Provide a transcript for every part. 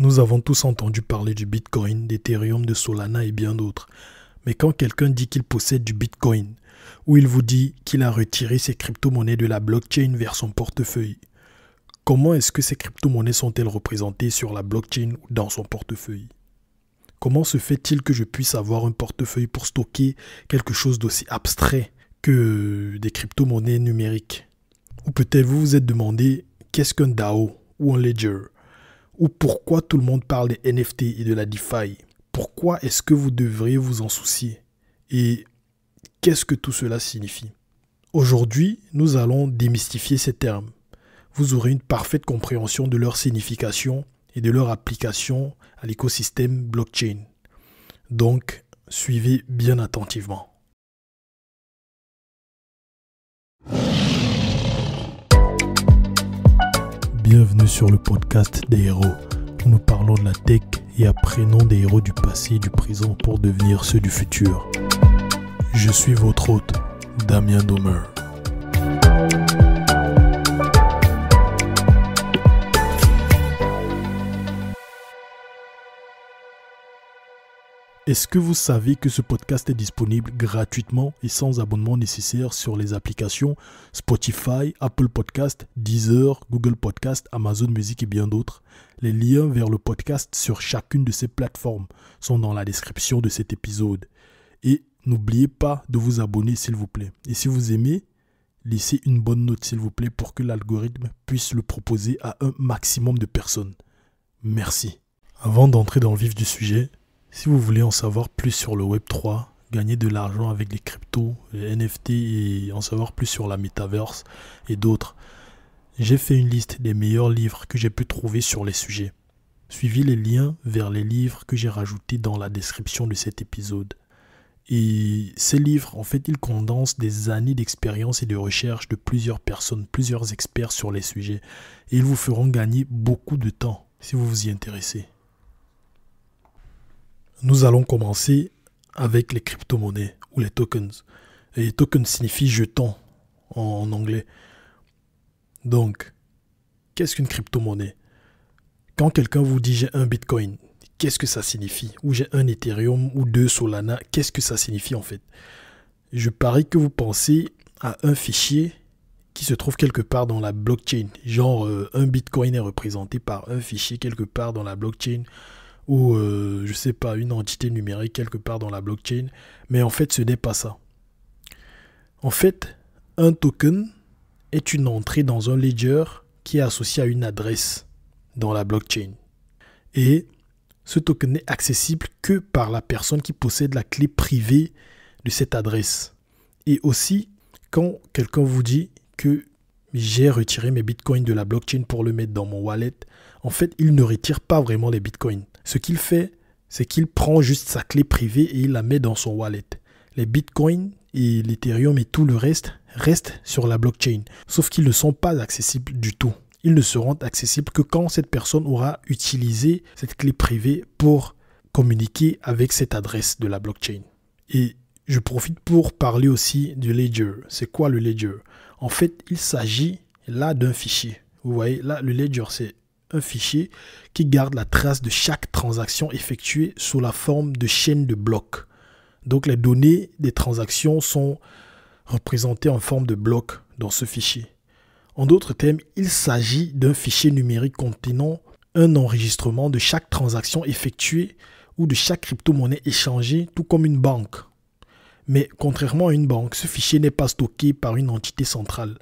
Nous avons tous entendu parler du Bitcoin, d'Ethereum, de Solana et bien d'autres. Mais quand quelqu'un dit qu'il possède du Bitcoin, ou il vous dit qu'il a retiré ses crypto-monnaies de la blockchain vers son portefeuille, comment est-ce que ces crypto-monnaies sont-elles représentées sur la blockchain ou dans son portefeuille Comment se fait-il que je puisse avoir un portefeuille pour stocker quelque chose d'aussi abstrait que des crypto-monnaies numériques Ou peut-être vous vous êtes demandé qu'est-ce qu'un DAO ou un ledger ou pourquoi tout le monde parle des NFT et de la DeFi. Pourquoi est-ce que vous devriez vous en soucier Et qu'est-ce que tout cela signifie Aujourd'hui, nous allons démystifier ces termes. Vous aurez une parfaite compréhension de leur signification et de leur application à l'écosystème blockchain. Donc, suivez bien attentivement. Bienvenue sur le podcast des héros. Nous parlons de la tech et apprenons des héros du passé et du présent pour devenir ceux du futur. Je suis votre hôte, Damien Domer. Est-ce que vous savez que ce podcast est disponible gratuitement et sans abonnement nécessaire sur les applications Spotify, Apple Podcast, Deezer, Google Podcast, Amazon Music et bien d'autres Les liens vers le podcast sur chacune de ces plateformes sont dans la description de cet épisode. Et n'oubliez pas de vous abonner s'il vous plaît. Et si vous aimez, laissez une bonne note s'il vous plaît pour que l'algorithme puisse le proposer à un maximum de personnes. Merci. Avant d'entrer dans le vif du sujet, si vous voulez en savoir plus sur le Web3, gagner de l'argent avec les cryptos, les NFT et en savoir plus sur la metaverse et d'autres, j'ai fait une liste des meilleurs livres que j'ai pu trouver sur les sujets. Suivez les liens vers les livres que j'ai rajoutés dans la description de cet épisode. Et ces livres, en fait, ils condensent des années d'expérience et de recherche de plusieurs personnes, plusieurs experts sur les sujets. Et ils vous feront gagner beaucoup de temps si vous vous y intéressez. Nous allons commencer avec les crypto-monnaies ou les tokens. Et les tokens signifie jeton en, anglais. Donc, qu'est-ce qu'une crypto-monnaie Quand quelqu'un vous dit j'ai un bitcoin, qu'est-ce que ça signifie Ou j'ai un Ethereum ou deux Solana, qu'est-ce que ça signifie en fait Je parie que vous pensez à un fichier qui se trouve quelque part dans la blockchain. Genre, euh, un bitcoin est représenté par un fichier quelque part dans la blockchain ou euh, je sais pas, une entité numérique quelque part dans la blockchain. Mais en fait, ce n'est pas ça. En fait, un token est une entrée dans un ledger qui est associé à une adresse dans la blockchain. Et ce token n'est accessible que par la personne qui possède la clé privée de cette adresse. Et aussi, quand quelqu'un vous dit que j'ai retiré mes bitcoins de la blockchain pour le mettre dans mon wallet, en fait, il ne retire pas vraiment les bitcoins. Ce qu'il fait, c'est qu'il prend juste sa clé privée et il la met dans son wallet. Les bitcoins et l'Ethereum et tout le reste restent sur la blockchain, sauf qu'ils ne sont pas accessibles du tout. Ils ne seront accessibles que quand cette personne aura utilisé cette clé privée pour communiquer avec cette adresse de la blockchain. Et je profite pour parler aussi du ledger. C'est quoi le ledger En fait, il s'agit là d'un fichier. Vous voyez, là, le ledger, c'est un fichier qui garde la trace de chaque transaction effectuée sous la forme de chaîne de blocs. Donc les données des transactions sont représentées en forme de blocs dans ce fichier. En d'autres termes, il s'agit d'un fichier numérique contenant un enregistrement de chaque transaction effectuée ou de chaque crypto-monnaie échangée, tout comme une banque. Mais contrairement à une banque, ce fichier n'est pas stocké par une entité centrale.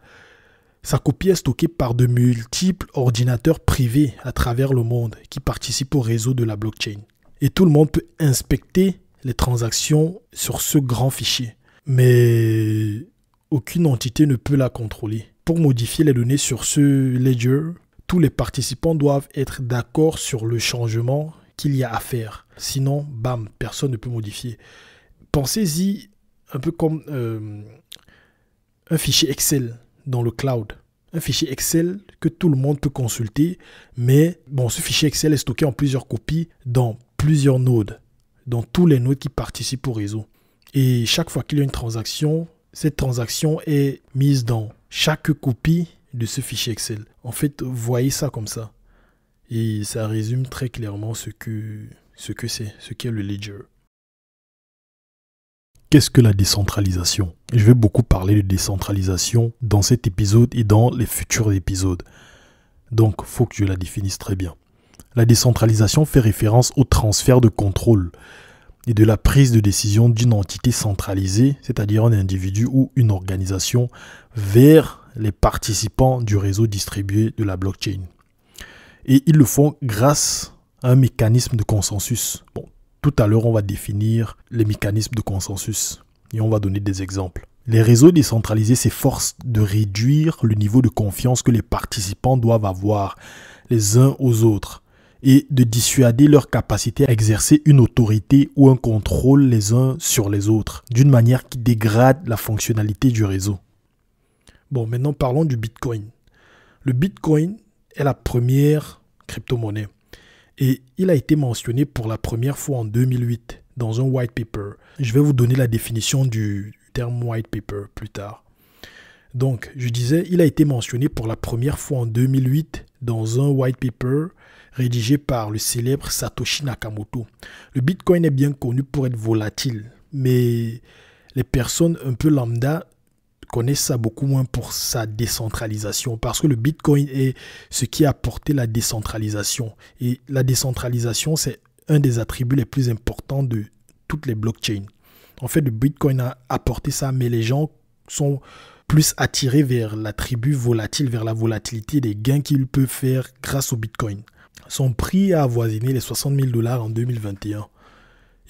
Sa copie est stockée par de multiples ordinateurs privés à travers le monde qui participent au réseau de la blockchain. Et tout le monde peut inspecter les transactions sur ce grand fichier. Mais aucune entité ne peut la contrôler. Pour modifier les données sur ce ledger, tous les participants doivent être d'accord sur le changement qu'il y a à faire. Sinon, bam, personne ne peut modifier. Pensez-y un peu comme euh, un fichier Excel dans le cloud. Un fichier Excel que tout le monde peut consulter, mais bon, ce fichier Excel est stocké en plusieurs copies dans plusieurs nodes, dans tous les nodes qui participent au réseau. Et chaque fois qu'il y a une transaction, cette transaction est mise dans chaque copie de ce fichier Excel. En fait, voyez ça comme ça. Et ça résume très clairement ce que ce que c'est, ce qu'est le ledger. Qu'est-ce que la décentralisation Je vais beaucoup parler de décentralisation dans cet épisode et dans les futurs épisodes. Donc, faut que je la définisse très bien. La décentralisation fait référence au transfert de contrôle et de la prise de décision d'une entité centralisée, c'est-à-dire un individu ou une organisation, vers les participants du réseau distribué de la blockchain. Et ils le font grâce à un mécanisme de consensus. Bon, tout à l'heure, on va définir les mécanismes de consensus et on va donner des exemples. Les réseaux décentralisés s'efforcent de réduire le niveau de confiance que les participants doivent avoir les uns aux autres et de dissuader leur capacité à exercer une autorité ou un contrôle les uns sur les autres, d'une manière qui dégrade la fonctionnalité du réseau. Bon, maintenant parlons du Bitcoin. Le Bitcoin est la première crypto-monnaie et il a été mentionné pour la première fois en 2008 dans un white paper. Je vais vous donner la définition du terme white paper plus tard. Donc, je disais, il a été mentionné pour la première fois en 2008 dans un white paper rédigé par le célèbre Satoshi Nakamoto. Le Bitcoin est bien connu pour être volatile, mais les personnes un peu lambda connaissent ça beaucoup moins pour sa décentralisation, parce que le Bitcoin est ce qui a apporté la décentralisation. Et la décentralisation, c'est un des attributs les plus importants de toutes les blockchains. En fait, le Bitcoin a apporté ça, mais les gens sont plus attirés vers l'attribut volatile, vers la volatilité des gains qu'il peut faire grâce au Bitcoin. Son prix a avoisiné les 60 000 dollars en 2021.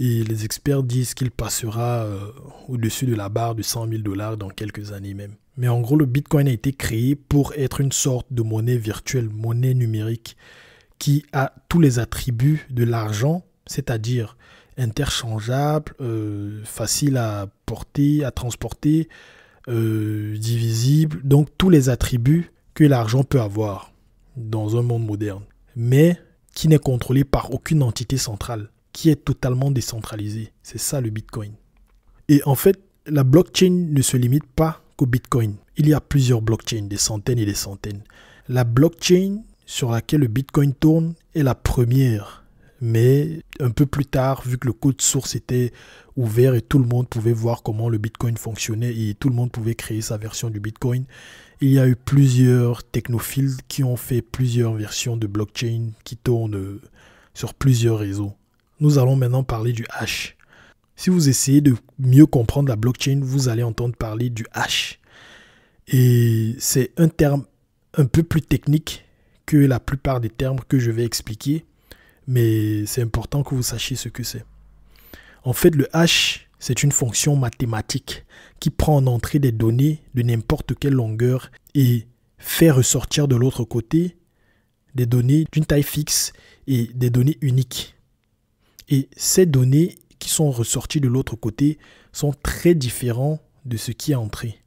Et les experts disent qu'il passera euh, au-dessus de la barre de 100 000 dollars dans quelques années même. Mais en gros, le Bitcoin a été créé pour être une sorte de monnaie virtuelle, monnaie numérique, qui a tous les attributs de l'argent, c'est-à-dire interchangeable, euh, facile à porter, à transporter, euh, divisible, donc tous les attributs que l'argent peut avoir dans un monde moderne, mais qui n'est contrôlé par aucune entité centrale qui est totalement décentralisé. C'est ça le Bitcoin. Et en fait, la blockchain ne se limite pas qu'au Bitcoin. Il y a plusieurs blockchains, des centaines et des centaines. La blockchain sur laquelle le Bitcoin tourne est la première. Mais un peu plus tard, vu que le code source était ouvert et tout le monde pouvait voir comment le Bitcoin fonctionnait et tout le monde pouvait créer sa version du Bitcoin, il y a eu plusieurs technophiles qui ont fait plusieurs versions de blockchain qui tournent sur plusieurs réseaux. Nous allons maintenant parler du hash. Si vous essayez de mieux comprendre la blockchain, vous allez entendre parler du hash. Et c'est un terme un peu plus technique que la plupart des termes que je vais expliquer, mais c'est important que vous sachiez ce que c'est. En fait, le hash, c'est une fonction mathématique qui prend en entrée des données de n'importe quelle longueur et fait ressortir de l'autre côté des données d'une taille fixe et des données uniques. Et ces données qui sont ressorties de l'autre côté sont très différentes de ce qui est entré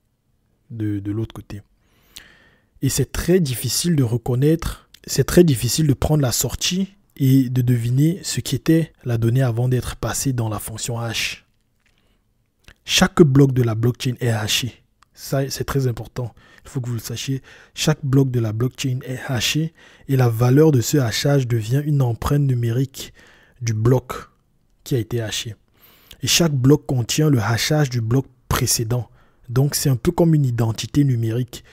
de, l'autre côté. Et c'est très difficile de reconnaître, c'est très difficile de prendre la sortie et de deviner ce qui était la donnée avant d'être passée dans la fonction hash. Chaque bloc de la blockchain est haché. Ça, c'est très important. Il faut que vous le sachiez. Chaque bloc de la blockchain est haché et la valeur de ce hachage devient une empreinte numérique du bloc qui a été haché. Et chaque bloc contient le hachage du bloc précédent. Donc c'est un peu comme une identité numérique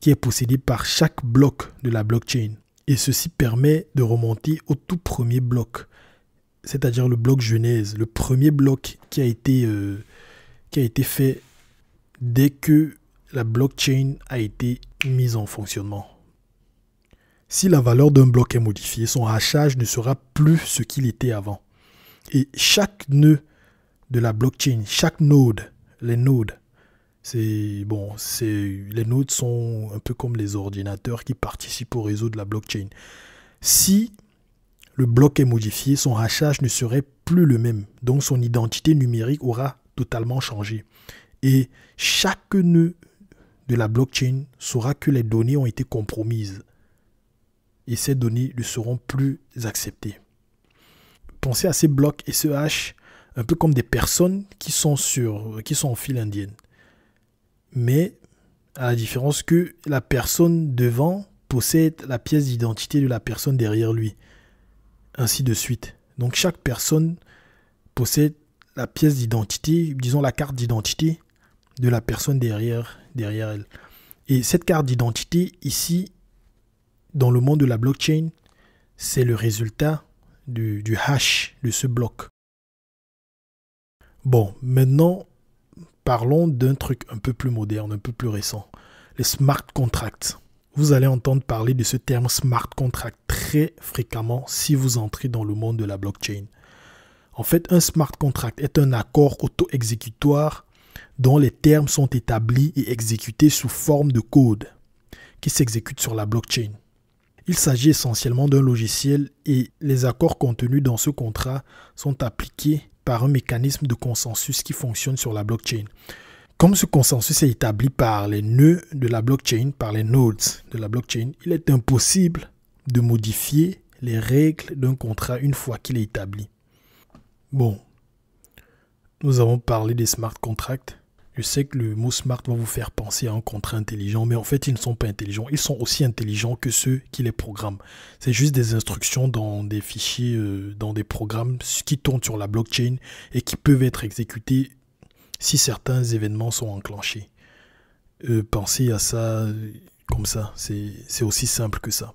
qui est possédée par chaque bloc de la blockchain. Et ceci permet de remonter au tout premier bloc, c'est-à-dire le bloc genèse, le premier bloc qui a été, euh, qui a été fait dès que la blockchain a été mise en fonctionnement. Si la valeur d'un bloc est modifiée, son hachage ne sera plus ce qu'il était avant. Et chaque nœud de la blockchain, chaque node, les nodes, c'est bon, c'est les nodes sont un peu comme les ordinateurs qui participent au réseau de la blockchain. Si le bloc est modifié, son hachage ne serait plus le même, donc son identité numérique aura totalement changé. Et chaque nœud de la blockchain saura que les données ont été compromises et ces données ne seront plus acceptées. Pensez à ces blocs et ce hash un peu comme des personnes qui sont sur, qui sont en file indienne. Mais à la différence que la personne devant possède la pièce d'identité de la personne derrière lui. Ainsi de suite. Donc chaque personne possède la pièce d'identité, disons la carte d'identité de la personne derrière, derrière elle. Et cette carte d'identité ici dans le monde de la blockchain, c'est le résultat du, hash de ce bloc. Bon, maintenant, parlons d'un truc un peu plus moderne, un peu plus récent, les smart contracts. Vous allez entendre parler de ce terme smart contract très fréquemment si vous entrez dans le monde de la blockchain. En fait, un smart contract est un accord auto-exécutoire dont les termes sont établis et exécutés sous forme de code qui s'exécute sur la blockchain. Il s'agit essentiellement d'un logiciel et les accords contenus dans ce contrat sont appliqués par un mécanisme de consensus qui fonctionne sur la blockchain. Comme ce consensus est établi par les nœuds de la blockchain, par les nodes de la blockchain, il est impossible de modifier les règles d'un contrat une fois qu'il est établi. Bon, nous avons parlé des smart contracts, je sais que le mot smart va vous faire penser à un contrat intelligent, mais en fait, ils ne sont pas intelligents. Ils sont aussi intelligents que ceux qui les programment. C'est juste des instructions dans des fichiers, euh, dans des programmes qui tournent sur la blockchain et qui peuvent être exécutés si certains événements sont enclenchés. Euh, pensez à ça euh, comme ça. C'est aussi simple que ça.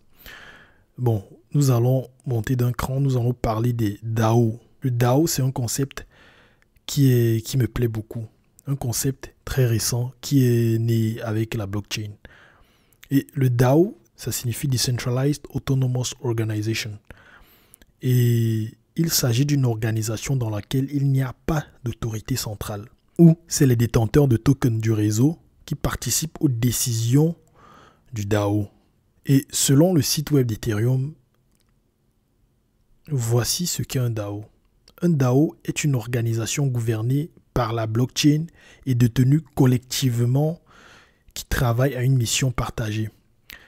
Bon, nous allons monter d'un cran, nous allons parler des DAO. Le DAO, c'est un concept qui, est, qui me plaît beaucoup un concept très récent qui est né avec la blockchain. Et le DAO, ça signifie Decentralized Autonomous Organization. Et il s'agit d'une organisation dans laquelle il n'y a pas d'autorité centrale, où c'est les détenteurs de tokens du réseau qui participent aux décisions du DAO. Et selon le site web d'Ethereum, voici ce qu'est un DAO. Un DAO est une organisation gouvernée par la blockchain et détenus collectivement qui travaillent à une mission partagée.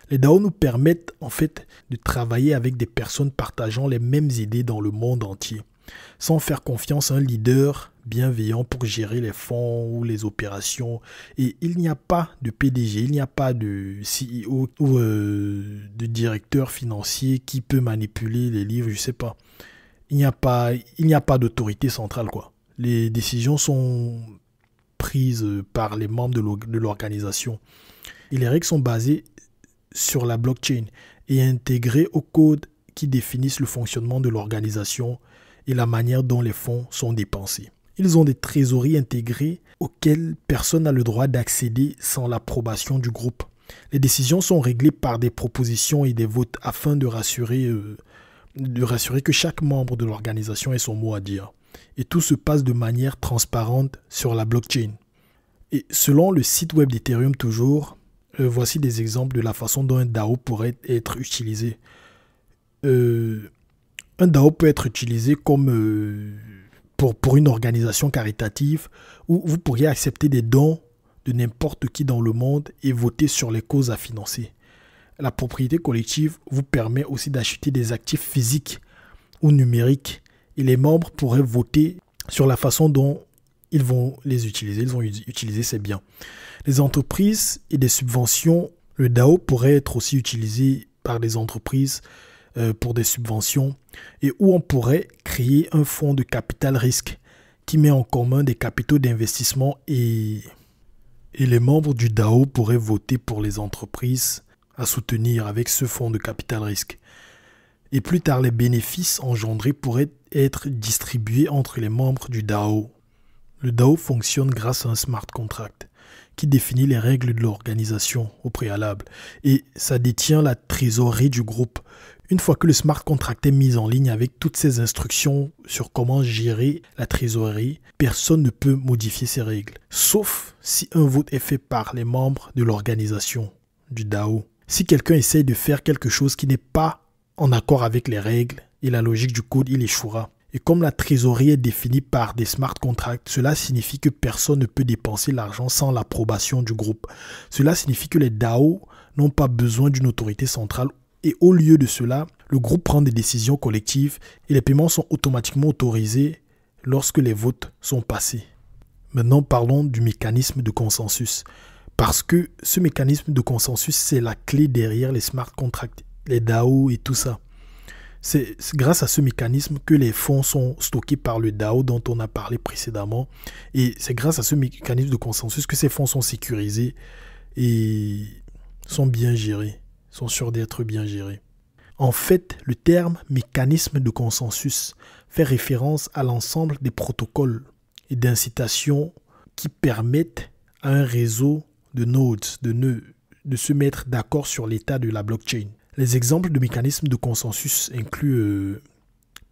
Les DAO nous permettent en fait de travailler avec des personnes partageant les mêmes idées dans le monde entier, sans faire confiance à un leader bienveillant pour gérer les fonds ou les opérations. Et il n'y a pas de PDG, il n'y a pas de CEO ou euh, de directeur financier qui peut manipuler les livres, je sais pas. Il n'y a pas, il n'y a pas d'autorité centrale quoi. Les décisions sont prises par les membres de l'organisation. Et les règles sont basées sur la blockchain et intégrées au code qui définissent le fonctionnement de l'organisation et la manière dont les fonds sont dépensés. Ils ont des trésoreries intégrées auxquelles personne n'a le droit d'accéder sans l'approbation du groupe. Les décisions sont réglées par des propositions et des votes afin de rassurer euh, que chaque membre de l'organisation ait son mot à dire et tout se passe de manière transparente sur la blockchain. Et selon le site web d'Ethereum toujours, euh, voici des exemples de la façon dont un DAO pourrait être utilisé. Euh, un DAO peut être utilisé comme euh, pour, pour une organisation caritative où vous pourriez accepter des dons de n'importe qui dans le monde et voter sur les causes à financer. La propriété collective vous permet aussi d'acheter des actifs physiques ou numériques et les membres pourraient voter sur la façon dont ils vont les utiliser, ils vont utiliser ces biens. Les entreprises et des subventions, le DAO pourrait être aussi utilisé par des entreprises euh, pour des subventions et où on pourrait créer un fonds de capital risque qui met en commun des capitaux d'investissement et, et les membres du DAO pourraient voter pour les entreprises à soutenir avec ce fonds de capital risque et plus tard les bénéfices engendrés pourraient être distribués entre les membres du DAO. Le DAO fonctionne grâce à un smart contract qui définit les règles de l'organisation au préalable et ça détient la trésorerie du groupe. Une fois que le smart contract est mis en ligne avec toutes ses instructions sur comment gérer la trésorerie, personne ne peut modifier ces règles, sauf si un vote est fait par les membres de l'organisation, du DAO. Si quelqu'un essaye de faire quelque chose qui n'est pas en accord avec les règles et la logique du code, il échouera. Et comme la trésorerie est définie par des smart contracts, cela signifie que personne ne peut dépenser l'argent sans l'approbation du groupe. Cela signifie que les DAO n'ont pas besoin d'une autorité centrale et au lieu de cela, le groupe prend des décisions collectives et les paiements sont automatiquement autorisés lorsque les votes sont passés. Maintenant parlons du mécanisme de consensus. Parce que ce mécanisme de consensus, c'est la clé derrière les smart contracts les DAO et tout ça. C'est grâce à ce mécanisme que les fonds sont stockés par le DAO dont on a parlé précédemment. Et c'est grâce à ce mécanisme de consensus que ces fonds sont sécurisés et sont bien gérés, sont sûrs d'être bien gérés. En fait, le terme mécanisme de consensus fait référence à l'ensemble des protocoles et d'incitations qui permettent à un réseau de nodes, de nœuds, de se mettre d'accord sur l'état de la blockchain. Les exemples de mécanismes de consensus incluent euh,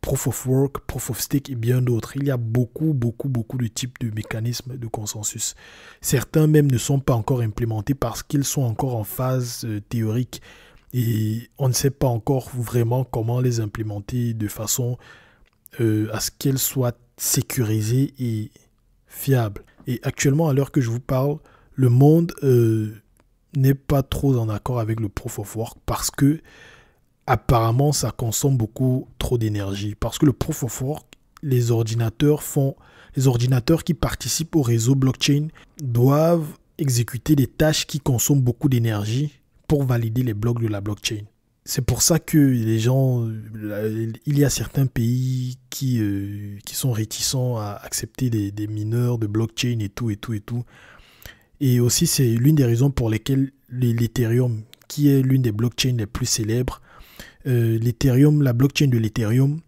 Proof of Work, Proof of Stake et bien d'autres. Il y a beaucoup, beaucoup, beaucoup de types de mécanismes de consensus. Certains même ne sont pas encore implémentés parce qu'ils sont encore en phase euh, théorique et on ne sait pas encore vraiment comment les implémenter de façon euh, à ce qu'elles soient sécurisées et fiables. Et actuellement, à l'heure que je vous parle, le monde n'est pas trop en accord avec le proof of work parce que apparemment ça consomme beaucoup trop d'énergie. Parce que le proof of work, les ordinateurs font, les ordinateurs qui participent au réseau blockchain doivent exécuter des tâches qui consomment beaucoup d'énergie pour valider les blocs de la blockchain. C'est pour ça que les gens, il y a certains pays qui, euh, sont réticents à accepter des mineurs de blockchain et tout et tout et tout et aussi, c'est l'une des raisons pour lesquelles l'Ethereum, qui est l'une des blockchains les plus célèbres, euh, l'Ethereum, la blockchain de l'Ethereum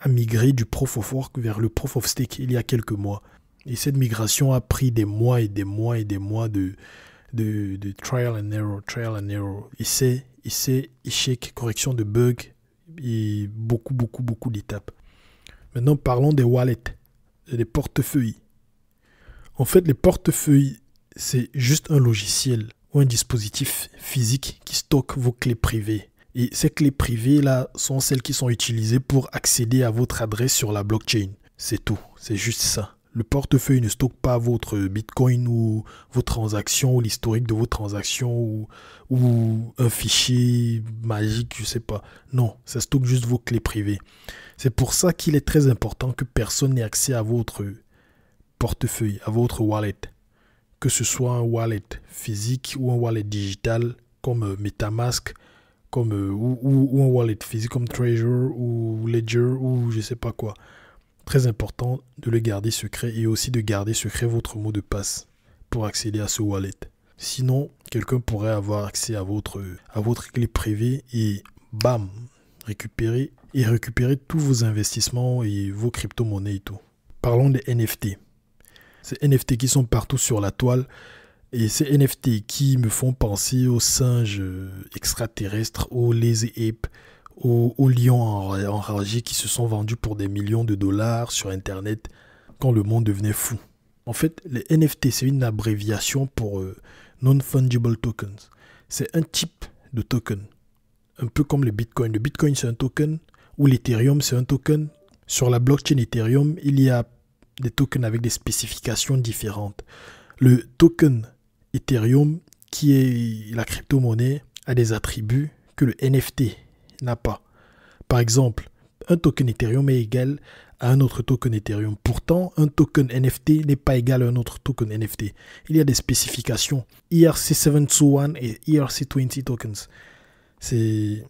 a migré du Proof of Work vers le Proof of Stake il y a quelques mois. Et cette migration a pris des mois et des mois et des mois de, de, de trial and error, trial and error. Essai, essai, échec, correction de bugs et beaucoup, beaucoup, beaucoup d'étapes. Maintenant, parlons des wallets, des portefeuilles. En fait, les portefeuilles c'est juste un logiciel ou un dispositif physique qui stocke vos clés privées. Et ces clés privées là sont celles qui sont utilisées pour accéder à votre adresse sur la blockchain. C'est tout, c'est juste ça. Le portefeuille ne stocke pas votre bitcoin ou vos transactions ou l'historique de vos transactions ou, un fichier magique, je ne sais pas. Non, ça stocke juste vos clés privées. C'est pour ça qu'il est très important que personne n'ait accès à votre portefeuille, à votre wallet que ce soit un wallet physique ou un wallet digital comme euh, Metamask, comme, euh, ou, ou, un wallet physique comme Treasure ou Ledger ou je sais pas quoi. Très important de le garder secret et aussi de garder secret votre mot de passe pour accéder à ce wallet. Sinon, quelqu'un pourrait avoir accès à votre, à votre clé privée et bam, récupérer et récupérer tous vos investissements et vos crypto-monnaies et tout. Parlons des NFT. Ces NFT qui sont partout sur la toile. Et ces NFT qui me font penser aux singes euh, extraterrestres, aux lazy apes, aux, lions enragés qui se sont vendus pour des millions de dollars sur Internet quand le monde devenait fou. En fait, les NFT, c'est une abréviation pour euh, Non-Fungible Tokens. C'est un type de token. Un peu comme le Bitcoin. Le Bitcoin, c'est un token. Ou l'Ethereum, c'est un token. Sur la blockchain Ethereum, il y a des tokens avec des spécifications différentes. Le token Ethereum, qui est la crypto-monnaie, a des attributs que le NFT n'a pas. Par exemple, un token Ethereum est égal à un autre token Ethereum. Pourtant, un token NFT n'est pas égal à un autre token NFT. Il y a des spécifications ERC721 et ERC20 tokens. C'est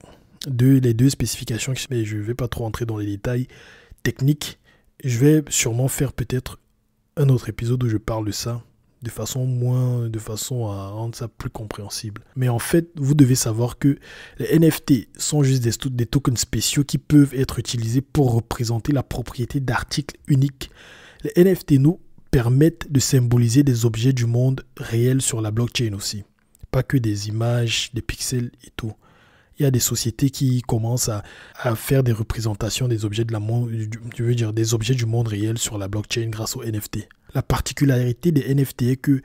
deux, les deux spécifications, mais je ne vais pas trop entrer dans les détails techniques je vais sûrement faire peut-être un autre épisode où je parle de ça de façon moins, de façon à rendre ça plus compréhensible. Mais en fait, vous devez savoir que les NFT sont juste des, des tokens spéciaux qui peuvent être utilisés pour représenter la propriété d'articles uniques. Les NFT nous permettent de symboliser des objets du monde réel sur la blockchain aussi. Pas que des images, des pixels et tout il y a des sociétés qui commencent à, faire des représentations des objets, de la veux dire, des objets du monde réel sur la blockchain grâce aux NFT. La particularité des NFT est que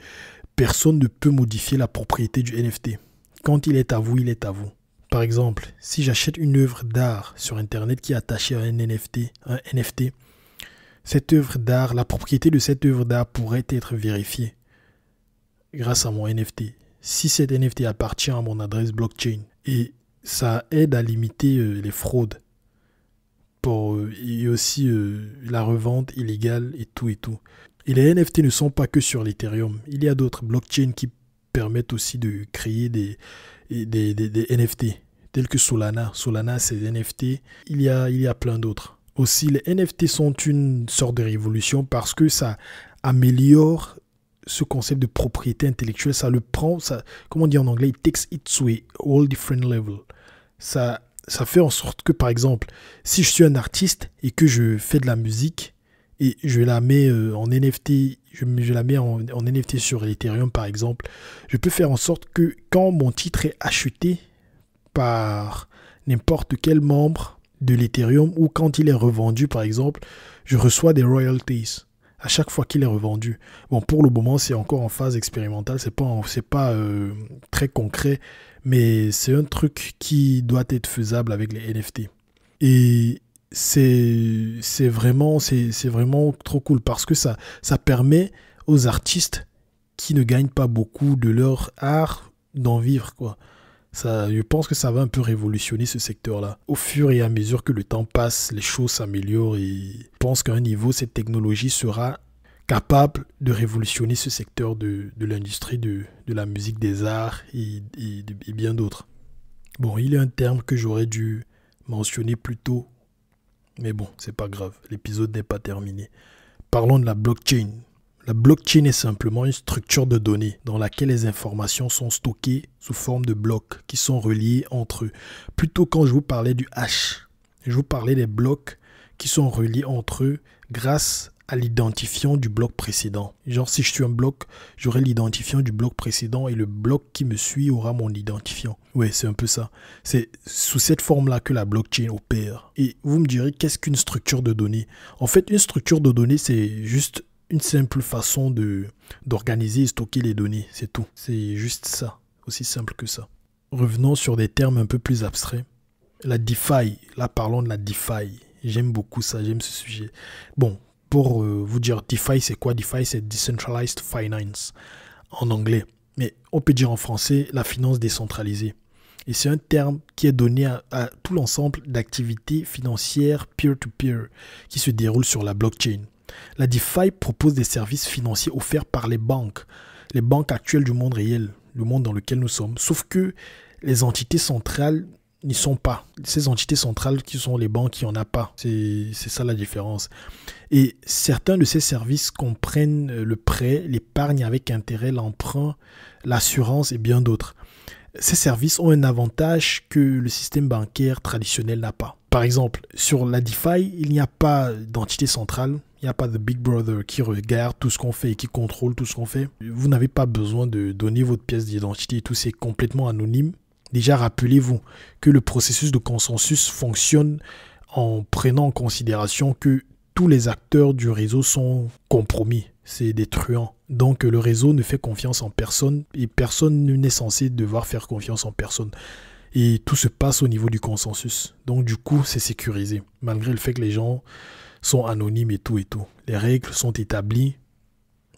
personne ne peut modifier la propriété du NFT. Quand il est à vous, il est à vous. Par exemple, si j'achète une œuvre d'art sur Internet qui est attachée à un NFT, un NFT cette œuvre d'art, la propriété de cette œuvre d'art pourrait être vérifiée grâce à mon NFT. Si cet NFT appartient à mon adresse blockchain et ça aide à limiter euh, les fraudes pour, euh, et aussi euh, la revente illégale et tout et tout. Et les NFT ne sont pas que sur l'Ethereum. Il y a d'autres blockchains qui permettent aussi de créer des, NFT, tels que Solana. Solana, c'est des NFT. Il y a, il y a plein d'autres. Aussi, les NFT sont une sorte de révolution parce que ça améliore ce concept de propriété intellectuelle. Ça le prend, ça, comment on dit en anglais, it takes it way »« all different level ça, ça fait en sorte que, par exemple, si je suis un artiste et que je fais de la musique et je la mets euh, en NFT, je, la mets en, NFT sur Ethereum, par exemple, je peux faire en sorte que quand mon titre est acheté par n'importe quel membre de l'Ethereum ou quand il est revendu, par exemple, je reçois des royalties à chaque fois qu'il est revendu. Bon, pour le moment, c'est encore en phase expérimentale, c'est pas, pas euh, très concret mais c'est un truc qui doit être faisable avec les NFT. Et c'est vraiment, vraiment trop cool parce que ça, ça permet aux artistes qui ne gagnent pas beaucoup de leur art d'en vivre. quoi. Ça, je pense que ça va un peu révolutionner ce secteur-là. Au fur et à mesure que le temps passe, les choses s'améliorent et je pense qu'à un niveau, cette technologie sera capable de révolutionner ce secteur de, l'industrie de, la musique, des arts et, bien d'autres. Bon, il y a un terme que j'aurais dû mentionner plus tôt, mais bon, c'est pas grave, l'épisode n'est pas terminé. Parlons de la blockchain. La blockchain est simplement une structure de données dans laquelle les informations sont stockées sous forme de blocs qui sont reliés entre eux. Plutôt quand je vous parlais du hash, je vous parlais des blocs qui sont reliés entre eux grâce à à l'identifiant du bloc précédent. Genre si je suis un bloc, j'aurai l'identifiant du bloc précédent et le bloc qui me suit aura mon identifiant. Ouais, c'est un peu ça. C'est sous cette forme-là que la blockchain opère. Et vous me direz qu'est-ce qu'une structure de données En fait, une structure de données, c'est juste une simple façon de d'organiser et stocker les données, c'est tout. C'est juste ça, aussi simple que ça. Revenons sur des termes un peu plus abstraits. La DeFi, là parlons de la DeFi. J'aime beaucoup ça, j'aime ce sujet. Bon, pour euh, vous dire DeFi, c'est quoi DeFi C'est Decentralized Finance en anglais. Mais on peut dire en français la finance décentralisée. Et c'est un terme qui est donné à, tout l'ensemble d'activités financières peer to -peer qui se déroulent sur la blockchain. La DeFi propose des services financiers offerts par les banques, les banques actuelles du monde réel, le monde dans lequel nous sommes. Sauf que les entités centrales n'y sont pas. Ces entités centrales qui sont les banques, il n'y en a pas. C'est ça la différence. Et certains de ces services comprennent euh, le prêt, l'épargne avec intérêt, l'emprunt, l'assurance et bien d'autres. Ces services ont un avantage que le système bancaire traditionnel n'a pas. Par exemple, sur la DeFi, il n'y a pas d'entité centrale, il n'y a pas de Big Brother qui regarde tout ce qu'on fait et qui contrôle tout ce qu'on fait. Vous n'avez pas besoin de donner votre pièce d'identité, tout c'est complètement anonyme. Déjà, rappelez-vous que le processus de consensus fonctionne en prenant en considération que tous les acteurs du réseau sont compromis, c'est des truands. Donc le réseau ne fait confiance en personne et personne n'est censé devoir faire confiance en personne. Et tout se passe au niveau du consensus. Donc du coup, c'est sécurisé, malgré le fait que les gens sont anonymes et tout et tout. Les règles sont établies,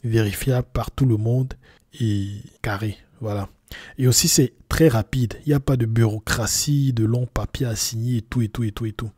vérifiables par tout le monde et carrées. Voilà. Et aussi, c'est très rapide. Il n'y a pas de bureaucratie, de longs papiers à signer et tout, et tout, et tout, et tout.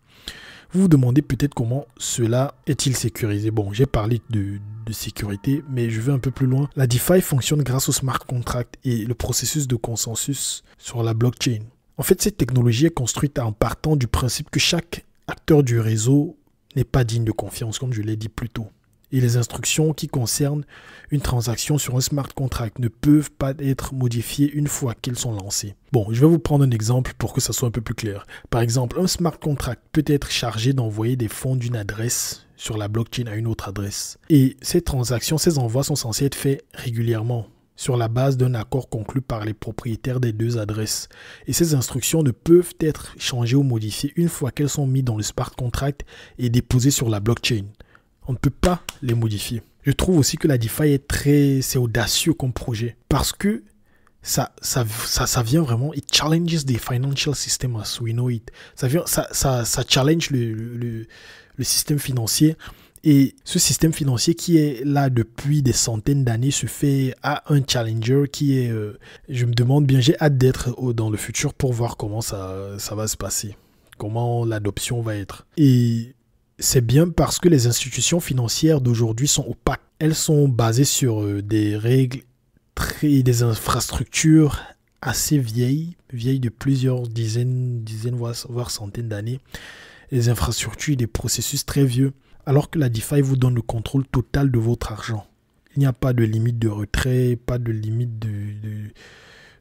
Vous vous demandez peut-être comment cela est-il sécurisé. Bon, j'ai parlé de, de, sécurité, mais je vais un peu plus loin. La DeFi fonctionne grâce au smart contract et le processus de consensus sur la blockchain. En fait, cette technologie est construite en partant du principe que chaque acteur du réseau n'est pas digne de confiance, comme je l'ai dit plus tôt et les instructions qui concernent une transaction sur un smart contract ne peuvent pas être modifiées une fois qu'elles sont lancées. Bon, je vais vous prendre un exemple pour que ça soit un peu plus clair. Par exemple, un smart contract peut être chargé d'envoyer des fonds d'une adresse sur la blockchain à une autre adresse. Et ces transactions, ces envois sont censés être faits régulièrement sur la base d'un accord conclu par les propriétaires des deux adresses. Et ces instructions ne peuvent être changées ou modifiées une fois qu'elles sont mises dans le smart contract et déposées sur la blockchain on ne peut pas les modifier. Je trouve aussi que la DeFi est très, c'est audacieux comme projet parce que ça, ça, ça, ça vient vraiment, it challenges the financial system as we know it. Ça, vient, ça, ça, ça challenge le, le, le système financier. Et ce système financier qui est là depuis des centaines d'années se fait à un challenger qui est, euh, je me demande bien, j'ai hâte d'être dans le futur pour voir comment ça, ça va se passer, comment l'adoption va être. Et c'est bien parce que les institutions financières d'aujourd'hui sont opaques. Elles sont basées sur euh, des règles, des infrastructures assez vieilles, vieilles de plusieurs dizaines, dizaines voire centaines d'années. Des infrastructures, et des processus très vieux. Alors que la DeFi vous donne le contrôle total de votre argent. Il n'y a pas de limite de retrait, pas de limite de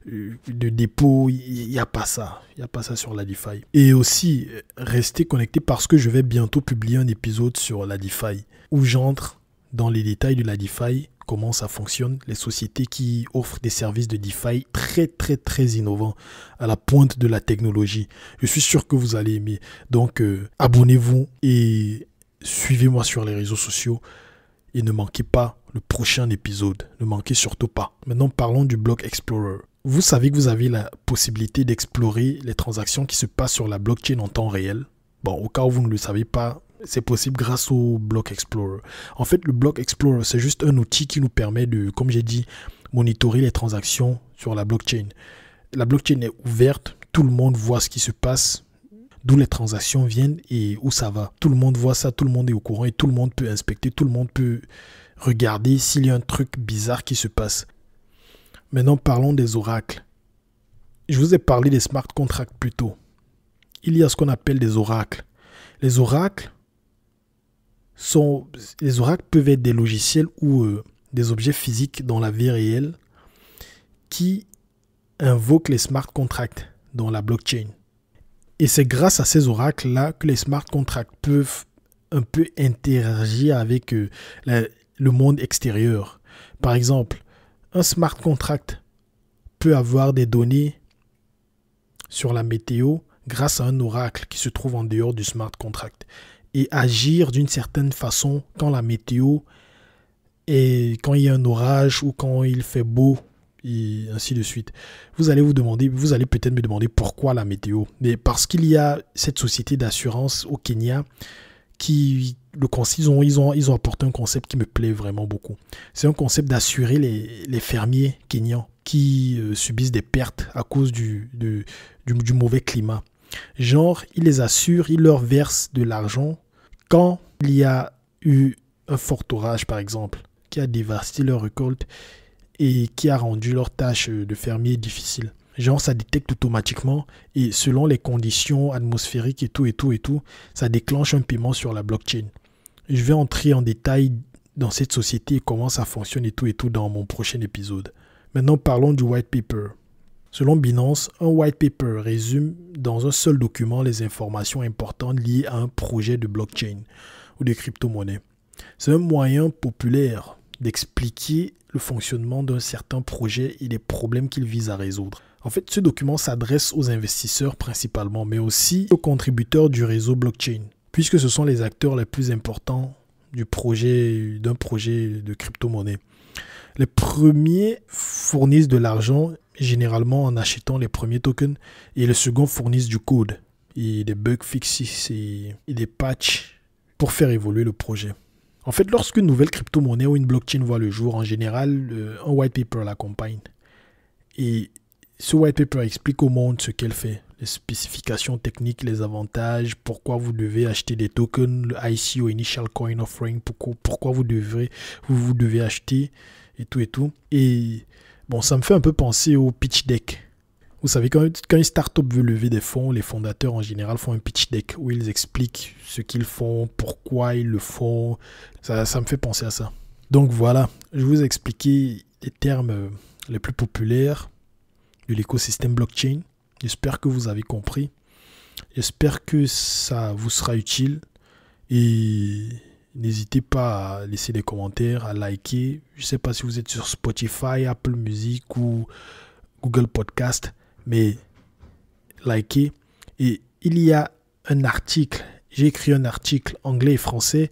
euh, de dépôt, il n'y a pas ça. Il n'y a pas ça sur la DeFi. Et aussi, euh, restez connectés parce que je vais bientôt publier un épisode sur la DeFi où j'entre dans les détails de la DeFi, comment ça fonctionne, les sociétés qui offrent des services de DeFi très très très innovants à la pointe de la technologie. Je suis sûr que vous allez aimer. Donc euh, abonnez-vous et suivez-moi sur les réseaux sociaux et ne manquez pas le prochain épisode. Ne manquez surtout pas. Maintenant parlons du Block Explorer. Vous savez que vous avez la possibilité d'explorer les transactions qui se passent sur la blockchain en temps réel. Bon, au cas où vous ne le savez pas, c'est possible grâce au Block Explorer. En fait, le Block Explorer, c'est juste un outil qui nous permet de, comme j'ai dit, monitorer les transactions sur la blockchain. La blockchain est ouverte, tout le monde voit ce qui se passe, d'où les transactions viennent et où ça va. Tout le monde voit ça, tout le monde est au courant et tout le monde peut inspecter, tout le monde peut regarder s'il y a un truc bizarre qui se passe. Maintenant, parlons des oracles. Je vous ai parlé des smart contracts plus tôt. Il y a ce qu'on appelle des oracles. Les oracles sont, les oracles peuvent être des logiciels ou euh, des objets physiques dans la vie réelle qui invoquent les smart contracts dans la blockchain. Et c'est grâce à ces oracles-là que les smart contracts peuvent un peu interagir avec euh, le monde extérieur. Par exemple, un smart contract peut avoir des données sur la météo grâce à un oracle qui se trouve en dehors du smart contract et agir d'une certaine façon quand la météo est quand il y a un orage ou quand il fait beau et ainsi de suite. Vous allez vous demander, vous allez peut-être me demander pourquoi la météo. Mais parce qu'il y a cette société d'assurance au Kenya qui, le ils ont, ils, ont, ils ont apporté un concept qui me plaît vraiment beaucoup. C'est un concept d'assurer les, les, fermiers kenyans qui euh, subissent des pertes à cause du, du, du, mauvais climat. Genre, ils les assurent, ils leur versent de l'argent quand il y a eu un fort orage, par exemple, qui a dévasté leur récolte et qui a rendu leur tâche euh, de fermier difficile. Genre, ça détecte automatiquement et selon les conditions atmosphériques et tout et tout et tout, ça déclenche un paiement sur la blockchain. Je vais entrer en détail dans cette société et comment ça fonctionne et tout et tout dans mon prochain épisode. Maintenant, parlons du white paper. Selon Binance, un white paper résume dans un seul document les informations importantes liées à un projet de blockchain ou de crypto-monnaie. C'est un moyen populaire d'expliquer le fonctionnement d'un certain projet et les problèmes qu'il vise à résoudre. En fait, ce document s'adresse aux investisseurs principalement, mais aussi aux contributeurs du réseau blockchain puisque ce sont les acteurs les plus importants du projet, d'un projet de crypto-monnaie. Les premiers fournissent de l'argent généralement en achetant les premiers tokens et les seconds fournissent du code et des bug fixes et, des patchs pour faire évoluer le projet. En fait, lorsqu'une nouvelle crypto-monnaie ou une blockchain voit le jour, en général, euh, un white paper l'accompagne. Et ce white paper explique au monde ce qu'elle fait, les spécifications techniques, les avantages, pourquoi vous devez acheter des tokens, le ICO, Initial Coin Offering, pourquoi, pourquoi vous, devez, vous, devez acheter et tout et tout. Et bon, ça me fait un peu penser au pitch deck. Vous savez, quand, une startup veut lever des fonds, les fondateurs en général font un pitch deck où ils expliquent ce qu'ils font, pourquoi ils le font. Ça, ça me fait penser à ça. Donc voilà, je vous ai expliqué les termes euh, les plus populaires de l'écosystème blockchain. J'espère que vous avez compris. J'espère que ça vous sera utile. Et n'hésitez pas à laisser des commentaires, à liker. Je ne sais pas si vous êtes sur Spotify, Apple Music ou Google Podcast, mais likez. Et il y a un article. J'ai écrit un article anglais et français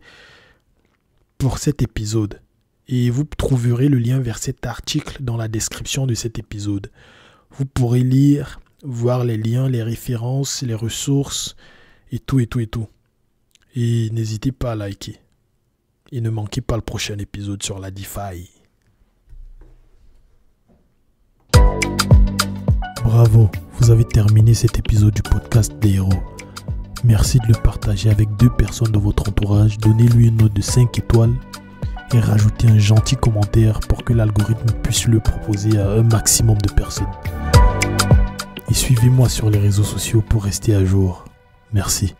pour cet épisode. Et vous trouverez le lien vers cet article dans la description de cet épisode. Vous pourrez lire voir les liens, les références, les ressources et tout et tout et tout. Et n'hésitez pas à liker. Et ne manquez pas le prochain épisode sur la DeFi. Bravo, vous avez terminé cet épisode du podcast des héros. Merci de le partager avec deux personnes de votre entourage, donnez-lui une note de 5 étoiles et rajoutez un gentil commentaire pour que l'algorithme puisse le proposer à un maximum de personnes et suivez-moi sur les réseaux sociaux pour rester à jour. Merci.